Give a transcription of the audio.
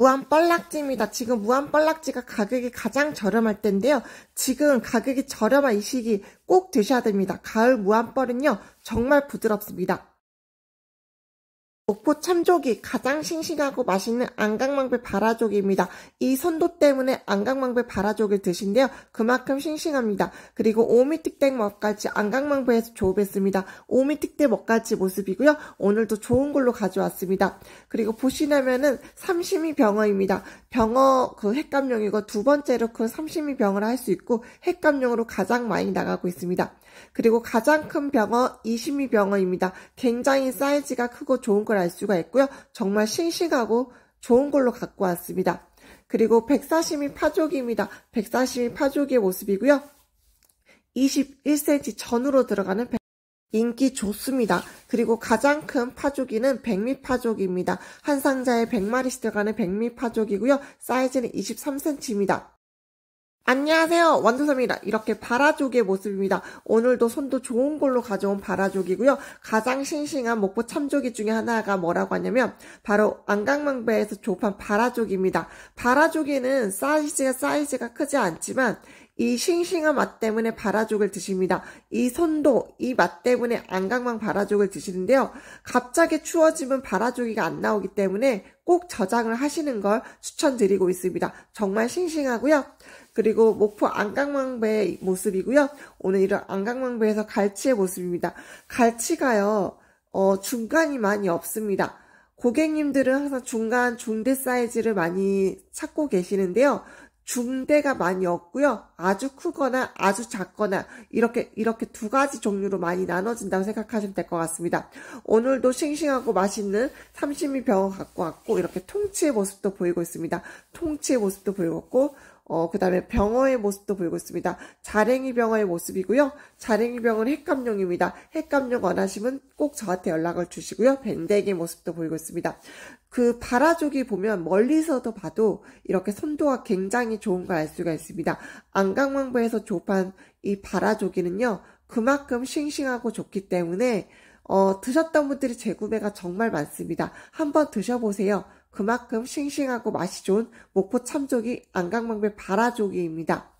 무한뻘락지입니다. 지금 무한뻘락지가 가격이 가장 저렴할 때인데요. 지금 가격이 저렴한 이 시기 꼭 드셔야 됩니다. 가을 무한뻘은요 정말 부드럽습니다. 목포 참조기 가장 싱싱하고 맛있는 안강망배 바라족입니다. 이 선도 때문에 안강망배 바라족을 드신데요. 그만큼 싱싱합니다. 그리고 오미특대 먹갈치 안강망배에서 조업했습니다. 오미특대 먹갈치 모습이고요. 오늘도 좋은 걸로 가져왔습니다. 그리고 보시려면은 삼심이 병어입니다. 병어 그 횟감용이고 두 번째로 큰 삼심이 병어를 할 수 있고 핵감용으로 가장 많이 나가고 있습니다. 그리고 가장 큰 병어 이심이 병어입니다. 굉장히 사이즈가 크고 좋은 걸 걸알 수가 있고요. 정말 싱싱하고 좋은 걸로 갖고 왔습니다. 그리고 백사시미 파족입니다 백사시미 파족의 모습이고요. 21cm 전후로 들어가는 인기 좋습니다. 그리고 가장 큰 파조기는 백미파조기입니다. 한 상자에 100마리씩 들어가는 백미파조기고요. 사이즈는 23cm입니다. 안녕하세요 완두섬이다 이렇게 바라족의 모습입니다 오늘도 손도 좋은 걸로 가져온 바라족이고요 가장 싱싱한 목포 참조기 중에 하나가 뭐라고 하냐면 바로 안강망배에서 조업한 바라족입니다 바라족에는 사이즈가 사이즈가 크지 않지만 이 싱싱한 맛 때문에 바라족을 드십니다. 이 손도 이 맛 때문에 안강망 바라족을 드시는데요. 갑자기 추워지면 바라족이가 안 나오기 때문에 꼭 저장을 하시는 걸 추천드리고 있습니다. 정말 싱싱하고요. 그리고 목포 안강망배의 모습이고요. 오늘 이런 안강망배에서 갈치의 모습입니다. 갈치가요. 어, 중간이 많이 없습니다. 고객님들은 항상 중간 중대 사이즈를 많이 찾고 계시는데요. 중대가 많이 없고요. 아주 크거나 아주 작거나 이렇게 이렇게 두 가지 종류로 많이 나눠진다고 생각하시면 될 것 같습니다. 오늘도 싱싱하고 맛있는 삼심미 병어 갖고 왔고 이렇게 통치의 모습도 보이고 있습니다. 통치의 모습도 보이고 어, 그 다음에 병어의 모습도 보이고 있습니다. 자랭이 병어의 모습이고요. 자랭이 병은 핵감룡입니다. 핵감룡 원하시면 꼭 저한테 연락을 주시고요. 밴댕의 모습도 보이고 있습니다. 그 바라족이 보면 멀리서도 봐도 이렇게 선도가 굉장히 좋은 걸 알 수가 있습니다. 안강망부에서 조판 이 바라족이는요. 그만큼 싱싱하고 좋기 때문에 어, 드셨던 분들이 재구매가 정말 많습니다. 한번 드셔보세요. 그만큼 싱싱하고 맛이 좋은 목포 참조기 안강망배 바라조기입니다.